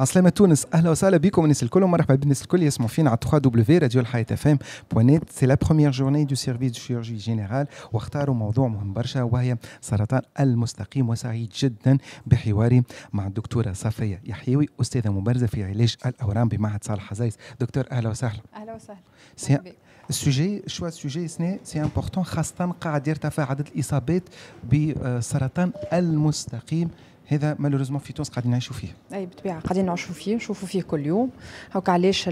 عسلامة تونس اهلا وسهلا بكم الناس الكل ومرحبا بالناس الكل يسمعوا فينا على 3 دبليو راديو الحياة اف ام بوانيت سي لا بروميير جورني دو سيرفيس دو شيرجي جينيرال واختاروا موضوع مهم برشا وهي سرطان المستقيم وسعيد جدا بحواري مع الدكتورة صفية يحيوي استاذة مبرزة في علاج الاورام بمعهد صالح حزايز دكتور اهلا وسهلا اهلا وسهلا السوجي شو السوجي سني سي امبورتون خاصة قاعد يرتفع عدد الاصابات بسرطان المستقيم هذا مالوريزمون في تونس قاعدين نعيشوا فيه اي بالطبيعه قاعدين نعيشوا فيه نشوفوا فيه كل يوم هاكا علاش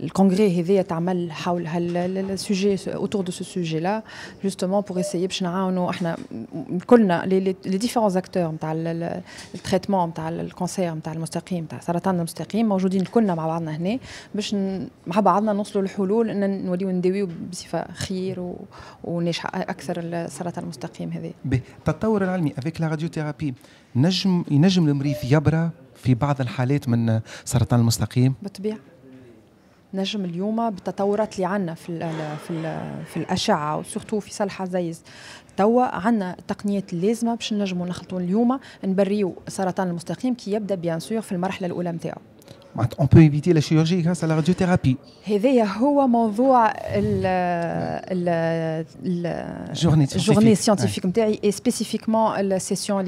الكونغري هذايا تعمل حول هالسوجي اوتور دو سو سوجي لا جوستومون بور اسيي باش نعاونوا احنا كلنا لي ديفيرون اكتور نتاع التريتمون نتاع الكونسير نتاع المستقيم نتاع سرطان المستقيم موجودين كلنا مع بعضنا هنا باش مع بعضنا نوصلوا لحلول ان نوليو نداويو بصفه خير وناجحه اكثر السرطان المستقيم هذا التطور العلمي افيك راديوثيرابي نجم ينجم المريض يبرى في بعض الحالات من سرطان المستقيم بالطبيعه نجم اليوم بالتطورات اللي عندنا في ال في ال في الاشعه وسورتو في صالح عزيز توا عندنا التقنيات اللازمه باش نجموا نخلطوا اليوم نبريو سرطان المستقيم كي يبدا بيان سور في المرحله الاولى نتاعو on peut éviter la chirurgie grâce à la radiothérapie. la journée scientifique et spécifiquement la session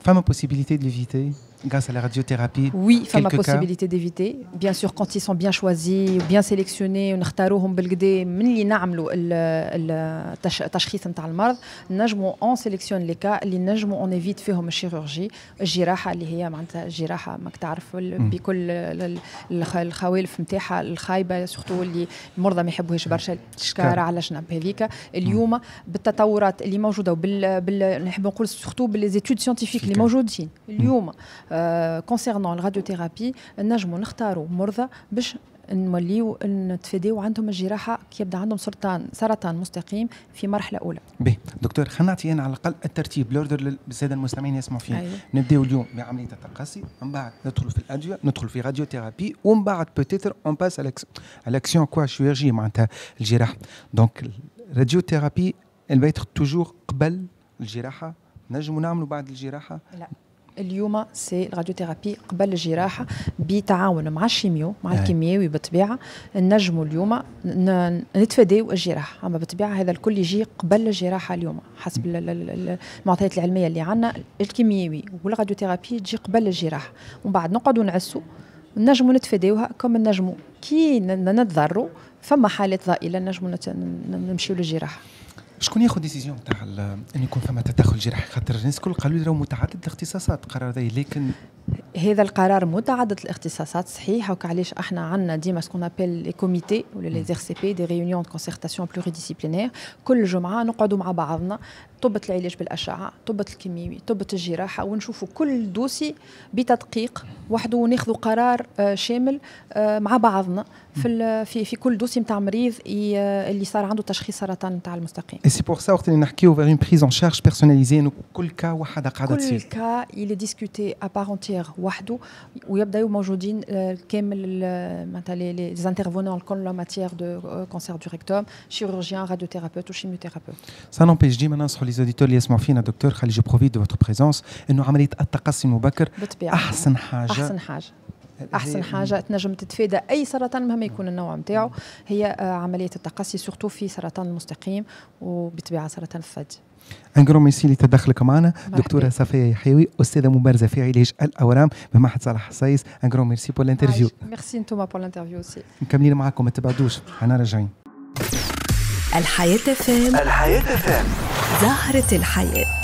Femme a possibilité de l'éviter grâce à la radiothérapie Oui, il y a possibilité d'éviter. Bien sûr, quand ils sont bien choisis, bien sélectionnés, ونختاروهم بالكدا من اللي نعملوا التشخيص نتاع المرض نجموا اون سيليكسيون لي كا اللي نجموا اون ايفيت فيهم الشيرورجي الجراحه اللي هي معناتها الجراحه ماك تعرف بكل الخوالف نتاعها الخايبه سورتو اللي المرضى ما يحبوهاش برشا الشكاره على جنب هذيك اليوم بالتطورات اللي موجوده وبال نحب نقول سورتو باللي زيتود سيانتيفيك اللي موجودين اليوم كونسيرنون آه، الراديوثيرابي نجموا نختاروا مرضى باش نوليو نتفاداو عندهم الجراحه كي يبدا عندهم سرطان سرطان مستقيم في مرحله اولى. به دكتور خلينا نعطي انا على الاقل الترتيب لوردر للساده المستمعين يسمعوا فيه. أيوة. نبداو اليوم بعمليه التقاسي من بعد ندخل في الادويه ندخل في راديو ثيرابي ومن بعد بوتيتر اون باس الاكسيون كوا شيرجي معناتها الجراحه. دونك الراديو ثيرابي البيت توجور قبل الجراحه نجموا نعملوا بعد الجراحه لا اليوم سي الراديوثيرابي قبل الجراحه بتعاون مع الشيميو مع الكيمياوي بالطبيعه نجموا اليوم نتفاداو الجراحه اما بالطبيعه هذا الكل يجي قبل الجراحه اليوم حسب المعطيات العلميه اللي عندنا الكيمياوي والراديوثيرابي تجي قبل الجراحه ومن بعد نقعدوا نعسوا نجموا نتفاداوها كما نجموا كي نتضروا فما حالات ضئيله نجموا نمشيو للجراحه شكون ياخذ ديسيزيون تاع ان يكون فما تدخل جراحي خاطر الناس الكل قالوا لي راه متعدد الاختصاصات قرار ذي لكن هذا القرار متعدد الاختصاصات صحيح هاك علاش احنا عندنا ديما سكون ابل لي كوميتي ولا لي زير سي بي دي ريونيون كونسيرتاسيون بلوري ديسيبلينير كل جمعه نقعدوا مع بعضنا طبة العلاج بالاشعه طبة الكيميوي طبة الجراحه ونشوفوا كل دوسي بتدقيق وحده وناخذوا قرار آه، شامل آه، مع بعضنا في في في كل دوسي نتاع مريض اللي صار عنده تشخيص سرطان نتاع المستقيم. اي سي بور سا وقت اللي نحكيو vers اون بريز اون شارج بيرسوناليزي كل كا وحده قاعده تصير. كل كا يلي ديسكوتي ابارونتيغ وحده ويبداو موجودين euh, كامل معناتها لي زانترفونون الكل لا ماتيير دو كونسير دو ريكتوم شيروجيان راديوثيرابيوت وشيميوثيرابيوت سا n'empêche ديما ننصحوا لي زوديتور اللي يسمعوا فينا دكتور خلي جو بروفيت دو فوتر بريزونس انه عمليه التقصي المبكر احسن حاجه احسن حاجه احسن حاجه تنجم تتفادى اي سرطان مهما يكون النوع نتاعو هي عمليه التقصي سورتو في سرطان المستقيم وبالطبيعه سرطان الثدي ان انجرو ميسي لتدخلك معنا دكتوره صفيه يحيوي استاذه مبارزه في علاج الاورام بمعهد صالح حصايس انجرو ميرسي بور الانترفيو ميرسي انتوما بور الانترفيو سي مكملين معاكم ما تبعدوش انا راجعين الحياه فهم الحياه فهم زهره الحياه